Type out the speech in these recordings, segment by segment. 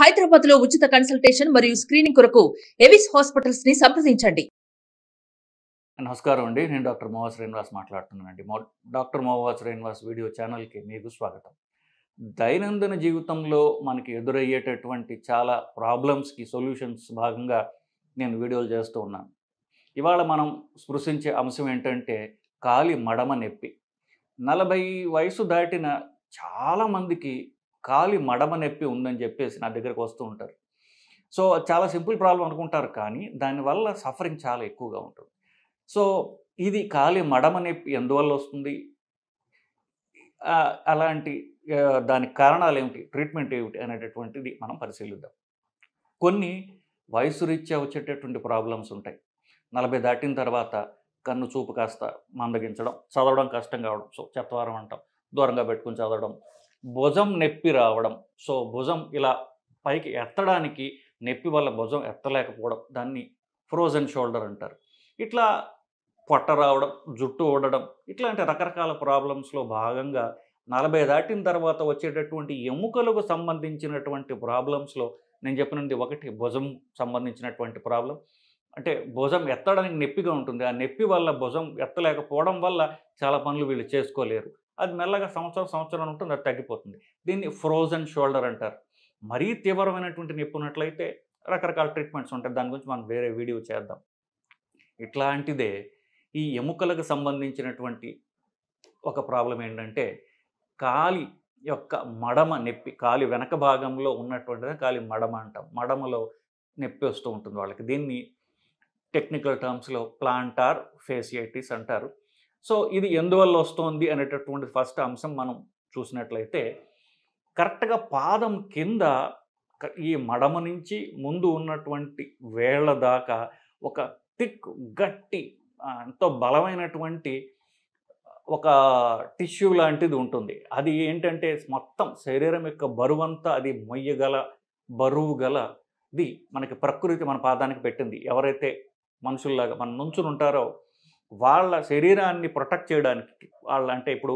హైదరాబాద్ లో ఉచిత కన్సల్టేషన్ మరియు స్క్రీనింగ్ కొరకు ఎవిస్ హాస్పిటల్స్ ని సంప్రదించండి నమస్కారం అండి నేను డాక్టర్ మోవా శ్రీనివాస్ మాట్లాడుతున్నానండి డాక్టర్ మోవా శ్రీనివాస్ వీడియో ఛానల్కి మీకు స్వాగతం దైనందిన జీవితంలో మనకి ఎదురయ్యేటటువంటి చాలా ప్రాబ్లమ్స్కి సొల్యూషన్స్ భాగంగా నేను వీడియోలు చేస్తూ ఉన్నాను ఇవాళ మనం స్పృశించే అంశం ఏంటంటే కాలి మడమ నొప్పి నలభై వయసు దాటిన చాలామందికి కాలి మడమ నొప్పి ఉందని చెప్పేసి నా దగ్గరకు వస్తూ ఉంటారు సో చాలా సింపుల్ ప్రాబ్లం అనుకుంటారు కానీ దానివల్ల సఫరింగ్ చాలా ఎక్కువగా ఉంటుంది సో ఇది కాలి మడమ నొప్పి ఎందువల్ల వస్తుంది అలాంటి దానికి కారణాలు ఏమిటి ట్రీట్మెంట్ ఏమిటి అనేటటువంటిది మనం పరిశీలిద్దాం కొన్ని వయసు రీత్యా వచ్చేటటువంటి ప్రాబ్లమ్స్ ఉంటాయి నలభై దాటిన తర్వాత కన్ను చూపు కాస్త మందగించడం చదవడం కష్టం కావడం సో చెత్తవారం అంటాం దూరంగా పెట్టుకుని చదవడం భుజం నొప్పి రావడం సో భుజం ఇలా పైకి ఎత్తడానికి నొప్పి వల్ల భుజం ఎత్తలేకపోవడం దాన్ని ఫ్రోజన్ షోల్డర్ అంటారు ఇట్లా పొట్ట రావడం జుట్టు ఊడడం ఇట్లాంటి రకరకాల ప్రాబ్లమ్స్లో భాగంగా నలభై దాటిన తర్వాత వచ్చేటటువంటి ఎముకలకు సంబంధించినటువంటి ప్రాబ్లమ్స్లో నేను చెప్పినది ఒకటి భుజం సంబంధించినటువంటి ప్రాబ్లం అంటే భుజం ఎత్తడానికి నొప్పిగా ఉంటుంది ఆ నొప్పి వల్ల భుజం ఎత్తలేకపోవడం వల్ల చాలా పనులు వీళ్ళు చేసుకోలేరు అది మెల్లగా సంవత్సరం సంవత్సరం ఉంటుంది అది తగ్గిపోతుంది దీన్ని ఫ్రోజన్ షోల్డర్ అంటారు మరీ తీవ్రమైనటువంటి నొప్పి ఉన్నట్లయితే రకరకాల ట్రీట్మెంట్స్ ఉంటాయి దాని గురించి మనం వేరే వీడియో చేద్దాం ఇట్లాంటిదే ఈ ఎముకలకు సంబంధించినటువంటి ఒక ప్రాబ్లం ఏంటంటే కాలి యొక్క మడమ నొప్పి కాలి వెనక భాగంలో ఉన్నటువంటిది కాలి మడమ అంటాం మడమలో నొప్పి వస్తూ ఉంటుంది వాళ్ళకి దీన్ని టెక్నికల్ టర్మ్స్లో ప్లాంటార్ ఫేసియైటిస్ అంటారు సో ఇది ఎందువల్ల వస్తోంది అనేటటువంటి ఫస్ట్ అంశం మనం చూసినట్లయితే కరెక్ట్గా పాదం కింద ఈ మడమ నుంచి ముందు ఉన్నటువంటి వేళ్ల దాకా ఒక థిక్ గట్టి ఎంతో బలమైనటువంటి ఒక టిష్యూ లాంటిది ఉంటుంది అది ఏంటంటే మొత్తం శరీరం యొక్క బరువు అంతా అది మొయ్యగల బరువు గలది మనకి ప్రకృతి మన పాదానికి పెట్టింది ఎవరైతే మనుషుల్లాగా మన ఉంటారో వాళ్ళ శరీరాన్ని ప్రొటెక్ట్ చేయడానికి వాళ్ళ అంటే ఇప్పుడు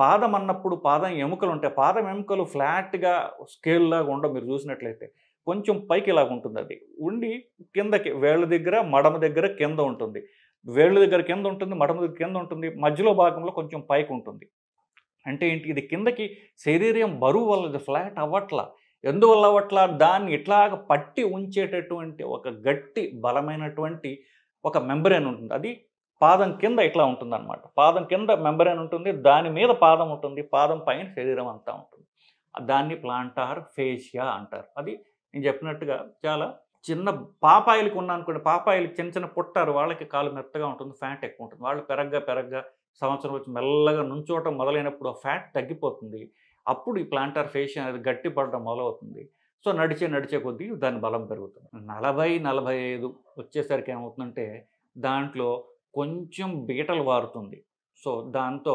పాదం అన్నప్పుడు పాదం ఎముకలు ఉంటాయి పాదం ఎముకలు ఫ్లాట్గా స్కేల్లాగా ఉండవు మీరు చూసినట్లయితే కొంచెం పైకి ఇలాగ ఉంటుంది అది ఉండి కిందకి వేళ్ళ దగ్గర మడమ దగ్గర కింద ఉంటుంది వేళ్ళ దగ్గర కింద ఉంటుంది మడమ దగ్గర కింద ఉంటుంది మధ్యలో భాగంలో కొంచెం పైకి ఉంటుంది అంటే ఏంటి ఇది కిందకి శరీరం బరువు వల్ల ఫ్లాట్ అవ్వట్ల ఎందువల్ల అవ్వట్ల దాన్ని ఇట్లాగ పట్టి ఉంచేటటువంటి ఒక గట్టి బలమైనటువంటి ఒక మెంబరేన్ ఉంటుంది అది పాదం కింద ఇట్లా ఉంటుందన్నమాట పాదం కింద మెంబరేన్ ఉంటుంది దాని మీద పాదం ఉంటుంది పాదం పైన శరీరం అంతా ఉంటుంది దాన్ని ప్లాంటార్ ఫేషియా అంటారు అది నేను చెప్పినట్టుగా చాలా చిన్న పాపాయిలకు ఉన్నా అనుకోండి పాపాయిలు చిన్న చిన్న పుట్టారు వాళ్ళకి కాలు మెత్తగా ఉంటుంది ఫ్యాట్ ఎక్కువ ఉంటుంది వాళ్ళు పెరగ్గా పెరగ్గా సంవత్సరం వచ్చి మెల్లగా నుంచోవటం మొదలైనప్పుడు ఆ ఫ్యాట్ తగ్గిపోతుంది అప్పుడు ఈ ప్లాంటార్ ఫేషియా అనేది గట్టి పడడం మొదలవుతుంది సో నడిచే నడిచే కొద్దీ దాని బలం పెరుగుతుంది నలభై నలభై ఐదు వచ్చేసరికి ఏమవుతుందంటే దాంట్లో కొంచెం బీటలు వారుతుంది సో దాంతో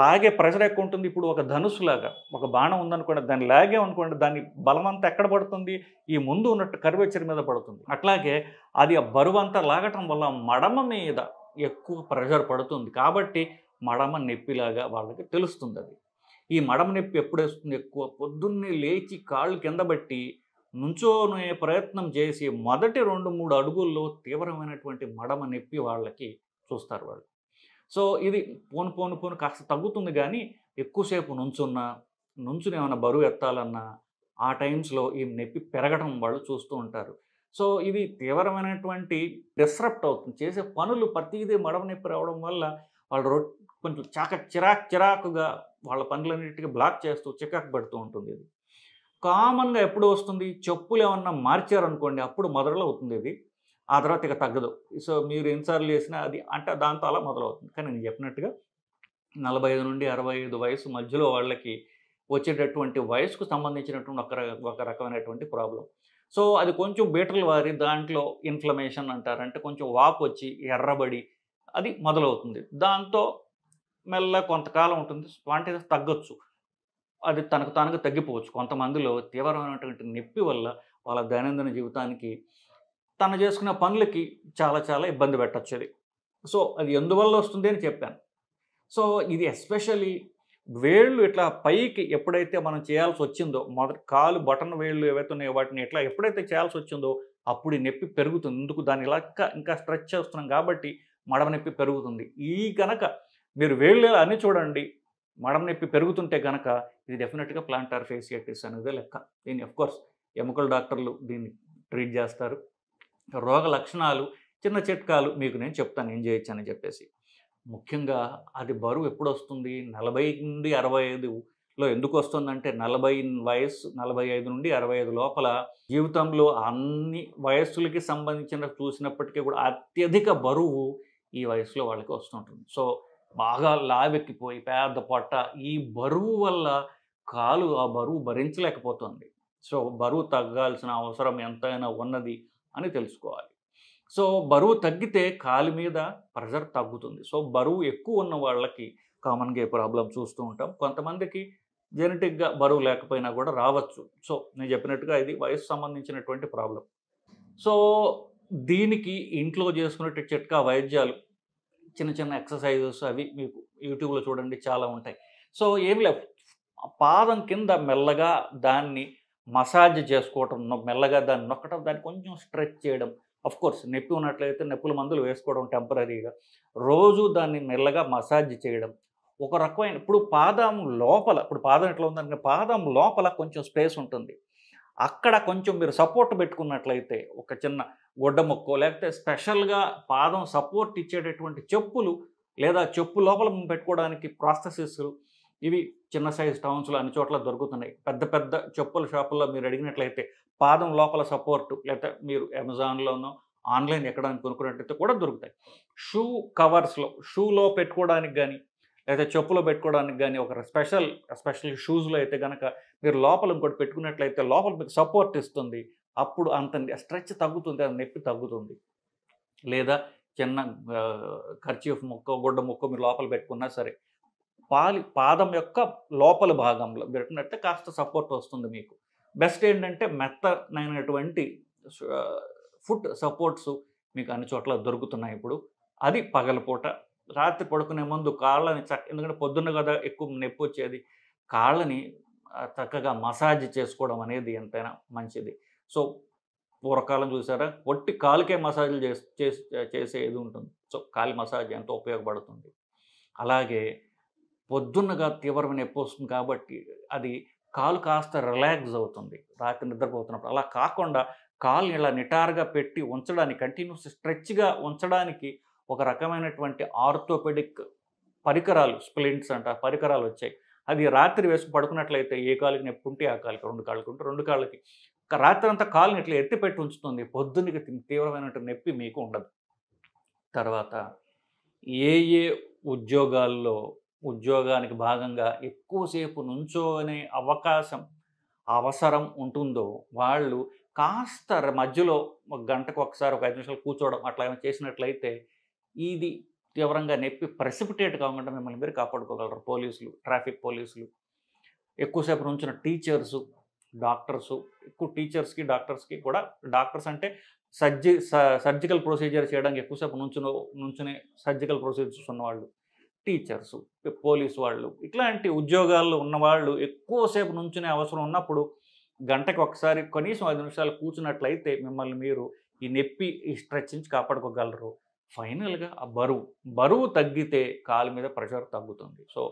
లాగే ప్రెషర్ ఎక్కువ ఉంటుంది ఇప్పుడు ఒక ధనుసు లాగా ఒక బాణం ఉందనుకోండి దాన్ని లాగే అనుకోండి దాని బలం అంతా ఎక్కడ పడుతుంది ఈ ముందు ఉన్నట్టు కరివేచ్చరి మీద పడుతుంది అట్లాగే అది ఆ బరువు అంతా లాగటం వల్ల మడమ మీద ఎక్కువ ప్రెషర్ పడుతుంది కాబట్టి మడమ నొప్పిలాగా వాళ్ళకి తెలుస్తుంది అది ఈ మడమ నొప్పి ఎప్పుడు వేస్తుంది ఎక్కువ పొద్దున్నే లేచి కాళ్ళు కింద బట్టి నుంచోనే ప్రయత్నం చేసి మొదటి రెండు మూడు అడుగుల్లో తీవ్రమైనటువంటి మడమ నొప్పి వాళ్ళకి చూస్తారు వాళ్ళు సో ఇది పోను పోను పోను కాస్త తగ్గుతుంది కానీ ఎక్కువసేపు నుంచున్నా నుంచుని ఏమైనా బరువు ఎత్తాలన్నా ఆ టైమ్స్లో ఈ నొప్పి పెరగడం వాళ్ళు చూస్తూ ఉంటారు సో ఇది తీవ్రమైనటువంటి డిస్రప్ట్ అవుతుంది చేసే పనులు ప్రతిదీ మడమ నొప్పి రావడం వల్ల వాళ్ళు రొ కొంచెం చాక చిరాక్ చిరాకుగా వాళ్ళ పనులన్నిటికీ బ్లాక్ చేస్తూ చికాకు పెడుతూ ఉంటుంది ఇది కామన్గా ఎప్పుడు వస్తుంది చెప్పులు ఏమన్నా మార్చారనుకోండి అప్పుడు మొదలలో అవుతుంది ఇది ఆ తర్వాత ఇక తగ్గదు సో మీరు ఎన్నిసార్లు చేసినా అది అంటే దాంతో అలా మొదలవుతుంది కానీ నేను చెప్పినట్టుగా నలభై ఐదు నుండి అరవై ఐదు వయసు మధ్యలో వాళ్ళకి వచ్చేటటువంటి వయసుకు సంబంధించినటువంటి ఒక ఒక రకమైనటువంటి ప్రాబ్లం సో అది కొంచెం బీటర్లు వారి దాంట్లో ఇన్ఫ్లమేషన్ అంటారంటే కొంచెం వాపు వచ్చి ఎర్రబడి అది మొదలవుతుంది దాంతో మెల్ల కొంతకాలం ఉంటుంది స్పాంటేస్ తగ్గొచ్చు అది తనకు తనకు తగ్గిపోవచ్చు కొంతమందిలో తీవ్రమైనటువంటి నొప్పి వల్ల వాళ్ళ దైనందిన జీవితానికి తను చేసుకునే పనులకి చాలా చాలా ఇబ్బంది పెట్టచ్చు అది సో అది ఎందువల్ల వస్తుంది అని చెప్పాను సో ఇది ఎస్పెషలీ వేళ్ళు ఇట్లా పైకి ఎప్పుడైతే మనం చేయాల్సి వచ్చిందో మొదటి కాలు బటన్ వేళ్ళు ఏవైతే ఉన్నాయో వాటిని ఇట్లా ఎప్పుడైతే చేయాల్సి వచ్చిందో అప్పుడు నొప్పి పెరుగుతుంది ఎందుకు దాని ఇలా ఇంకా స్ట్రెచ్ చేస్తున్నాం కాబట్టి మడవ నొప్పి పెరుగుతుంది ఈ కనుక మీరు వేళ్ళు అని చూడండి మడం నొప్పి పెరుగుతుంటే కనుక ఇది డెఫినెట్గా ప్లాంటార్ ఫేసియటిస్ అనేది లెక్క దీన్ని అఫ్కోర్స్ ఎముకల డాక్టర్లు దీన్ని ట్రీట్ చేస్తారు రోగ లక్షణాలు చిన్న చిట్కాలు మీకు నేను చెప్తాను ఏం చేయొచ్చు అని చెప్పేసి ముఖ్యంగా అది బరువు ఎప్పుడు వస్తుంది నలభై నుండి అరవై ఐదులో ఎందుకు వస్తుందంటే నలభై వయస్సు నలభై ఐదు నుండి అరవై ఐదు లోపల జీవితంలో అన్ని వయస్సులకి సంబంధించిన చూసినప్పటికీ కూడా అత్యధిక బరువు ఈ వయసులో వాళ్ళకి వస్తుంటుంది సో బాగా లావెక్కిపోయి పెద్ద పొట్ట ఈ బరువు వల్ల కాలు ఆ బరువు భరించలేకపోతుంది సో బరువు తగ్గాల్సిన అవసరం ఎంతైనా ఉన్నది అని తెలుసుకోవాలి సో బరువు తగ్గితే కాలు మీద ప్రెషర్ తగ్గుతుంది సో బరువు ఎక్కువ ఉన్న వాళ్ళకి కామన్గా ప్రాబ్లం చూస్తూ ఉంటాం కొంతమందికి జెనెటిక్గా బరువు లేకపోయినా కూడా రావచ్చు సో నేను చెప్పినట్టుగా ఇది వయసు సంబంధించినటువంటి ప్రాబ్లం సో దీనికి ఇంట్లో చేసుకునే చిట్కా వైద్యాలు చిన్న చిన్న ఎక్సర్సైజెస్ అవి మీకు యూట్యూబ్లో చూడండి చాలా ఉంటాయి సో ఏం లేవు పాదం కింద మెల్లగా దాన్ని మసాజ్ చేసుకోవటం మెల్లగా దాన్ని నొక్కటం దాన్ని కొంచెం స్ట్రెచ్ చేయడం అఫ్ కోర్స్ నొప్పి ఉన్నట్లయితే నొప్పుల మందులు వేసుకోవడం టెంపరీగా రోజు దాన్ని మెల్లగా మసాజ్ చేయడం ఒక రకమైన ఇప్పుడు పాదం లోపల ఇప్పుడు పాదం ఎట్లా ఉందంటే పాదం లోపల కొంచెం స్పేస్ ఉంటుంది అక్కడ కొంచెం మీరు సపోర్ట్ పెట్టుకున్నట్లయితే ఒక చిన్న గొడ్డ మొక్కో లేకపోతే స్పెషల్గా పాదం సపోర్ట్ ఇచ్చేటటువంటి చెప్పులు లేదా చెప్పు లోపల పెట్టుకోవడానికి ప్రాసెసెస్ ఇవి చిన్న సైజు టౌన్స్లో అన్ని చోట్ల దొరుకుతున్నాయి పెద్ద పెద్ద చెప్పుల షాపుల్లో మీరు అడిగినట్లయితే పాదం లోపల సపోర్టు లేదా మీరు అమెజాన్లోనో ఆన్లైన్ ఎక్కడానికి కొనుక్కున్నట్లయితే కూడా దొరుకుతాయి షూ కవర్స్లో షూలో పెట్టుకోవడానికి కానీ లేకపోతే చెప్పులో పెట్టుకోవడానికి కానీ ఒక స్పెషల్ స్పెషల్ షూస్లో అయితే కనుక మీరు లోపల ఇంకోటి పెట్టుకున్నట్లయితే లోపల మీకు సపోర్ట్ ఇస్తుంది అప్పుడు అంత స్ట్రెచ్ తగ్గుతుంది అది నొప్పి తగ్గుతుంది లేదా చిన్న ఖర్చీఫ్ ముక్క గుడ్డ ముక్క మీరు లోపల పెట్టుకున్నా సరే పాలి పాదం యొక్క లోపల భాగంలో పెట్టినట్టే కాస్త సపోర్ట్ వస్తుంది మీకు బెస్ట్ ఏంటంటే మెత్తనైనటువంటి ఫుట్ సపోర్ట్స్ మీకు అన్ని చోట్ల దొరుకుతున్నాయి ఇప్పుడు అది పగలపూట రాత్రి పడుకునే ముందు కాళ్ళని చక్క ఎందుకంటే పొద్దున్న కదా ఎక్కువ నొప్పి వచ్చేది కాళ్ళని చక్కగా మసాజ్ చేసుకోవడం అనేది ఎంతైనా మంచిది సో పూర్వకాలం చూసారా ఒట్టి కాలుకే మసాజ్లు చేసి చేసేది ఉంటుంది సో కాలి మసాజ్ ఎంతో ఉపయోగపడుతుంది అలాగే పొద్దున్నగా తీవ్రమైన నొప్పి వస్తుంది కాబట్టి అది కాలు కాస్త రిలాక్స్ అవుతుంది రాత్రి నిద్రపోతున్నప్పుడు అలా కాకుండా కాలు ఇలా నిటారుగా పెట్టి ఉంచడానికి కంటిన్యూస్ స్ట్రెచ్గా ఉంచడానికి ఒక రకమైనటువంటి ఆర్థోపెడిక్ పరికరాలు స్ప్లింట్స్ అంట పరికరాలు వచ్చాయి అది రాత్రి వేసి పడుకున్నట్లయితే ఏ కాలుకి నొప్పి ఉంటే ఆ కాలుకి రెండు కాళ్ళకి ఉంటే రెండు కాళ్ళకి రాత్రి అంతా కాలుని ఇట్లా ఎత్తిపెట్టి ఉంచుతుంది పొద్దున్నకి తీవ్రమైనటువంటి నొప్పి మీకు ఉండదు తర్వాత ఏ ఏ ఉద్యోగాల్లో ఉద్యోగానికి భాగంగా ఎక్కువసేపు నుంచోనే అవకాశం అవసరం ఉంటుందో వాళ్ళు కాస్త మధ్యలో ఒక గంటకు ఒకసారి ఒక ఐదు నిమిషాలు కూర్చోవడం అట్లా ఏమైనా చేసినట్లయితే ఇది తీవ్రంగా నొప్పి ప్రెసిపిటేట్ కాకుండా మిమ్మల్ని మీరు కాపాడుకోగలరు పోలీసులు ట్రాఫిక్ పోలీసులు ఎక్కువసేపు నుంచిన టీచర్సు డాక్టర్సు ఎక్కువ టీచర్స్కి డాక్టర్స్కి కూడా డాక్టర్స్ అంటే సర్జి సర్జికల్ ప్రొసీజర్ చేయడానికి ఎక్కువసేపు నుంచున నుంచునే సర్జికల్ ప్రొసీజర్స్ ఉన్నవాళ్ళు టీచర్సు పోలీసు వాళ్ళు ఇట్లాంటి ఉద్యోగాల్లో ఉన్నవాళ్ళు ఎక్కువసేపు నుంచునే అవసరం ఉన్నప్పుడు గంటకు ఒకసారి కనీసం ఐదు నిమిషాలు కూర్చున్నట్లయితే మిమ్మల్ని మీరు ఈ నొప్పి ఈ స్ట్రెచ్ నుంచి కాపాడుకోగలరు ఫైనల్గా ఆ బరువు బరువు తగ్గితే కాలు మీద ప్రెషర్ తగ్గుతుంది సో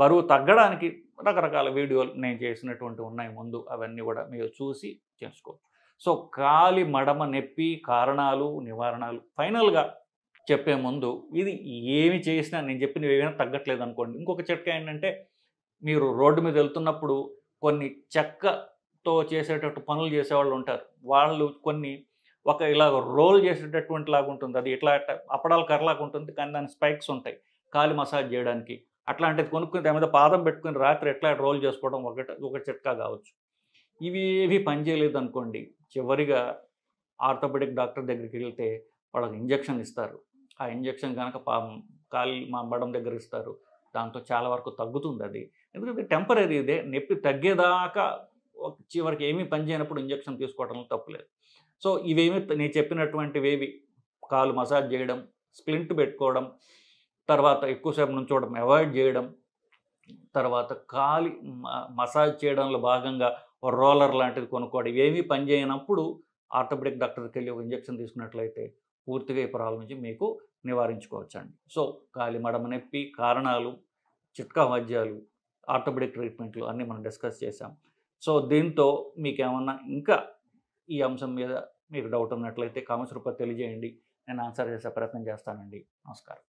బరువు తగ్గడానికి రకరకాల వీడియోలు నేను చేసినటువంటి ఉన్నాయి ముందు అవన్నీ కూడా మీరు చూసి చేసుకో సో కాలి మడమ నొప్పి కారణాలు నివారణాలు ఫైనల్గా చెప్పే ముందు ఇది ఏమి చేసినా నేను చెప్పిన ఏమైనా తగ్గట్లేదు అనుకోండి ఇంకొక చెట్క ఏంటంటే మీరు రోడ్డు మీద వెళ్తున్నప్పుడు కొన్ని చెక్కతో చేసేటట్టు పనులు చేసేవాళ్ళు ఉంటారు వాళ్ళు కొన్ని ఒక ఇలా రోల్ చేసేటటువంటి లాగా ఉంటుంది అది ఇట్లా అప్పడాలు కర్రలాగా ఉంటుంది కానీ దాని స్పైక్స్ ఉంటాయి కాలి మసాజ్ చేయడానికి అట్లాంటిది కొనుక్కుని దాని మీద పాదం పెట్టుకుని రాత్రి ఎట్లా రోల్ చేసుకోవడం ఒకటి ఒక చిట్కా కావచ్చు ఇవి ఏవి పనిచేయలేదు అనుకోండి చివరిగా ఆర్థోపెడిక్ డాక్టర్ దగ్గరికి వెళ్తే వాళ్ళకి ఇంజక్షన్ ఇస్తారు ఆ ఇంజక్షన్ కనుక పా కాలి మా మడం దగ్గర ఇస్తారు దాంతో చాలా వరకు తగ్గుతుంది అది ఎందుకంటే టెంపరీ ఇదే నొప్పి తగ్గేదాకా చివరికి ఏమీ పనిచేయనప్పుడు ఇంజక్షన్ తీసుకోవడంలో తప్పులేదు సో ఇవేమి నేను చెప్పినటువంటివేవి కాలు మసాజ్ చేయడం స్ప్లింట్ పెట్టుకోవడం తర్వాత ఎక్కువసేపు చూడడం అవాయిడ్ చేయడం తర్వాత కాలి మసాజ్ చేయడంలో భాగంగా రోలర్ లాంటిది కొనుక్కోవడం ఇవేమీ పనిచేయనప్పుడు ఆర్థోపెడిక్ డాక్టర్కి వెళ్ళి ఒక ఇంజక్షన్ తీసుకున్నట్లయితే పూర్తిగా ఈ ప్రాబ్లం నుంచి మీకు నివారించుకోవచ్చు అండి సో కాలి మడమ నొప్పి కారణాలు చిట్కా వాద్యాలు ఆర్థోపెడిక్ ట్రీట్మెంట్లు అన్నీ మనం డిస్కస్ చేసాం సో దీంతో మీకు ఏమన్నా ఇంకా ఈ అంశం మీద మీకు డౌట్ ఉన్నట్లయితే కామెంట్స్ రూపంలో తెలియజేయండి నేను ఆన్సర్ చేసే ప్రయత్నం చేస్తానండి నమస్కారం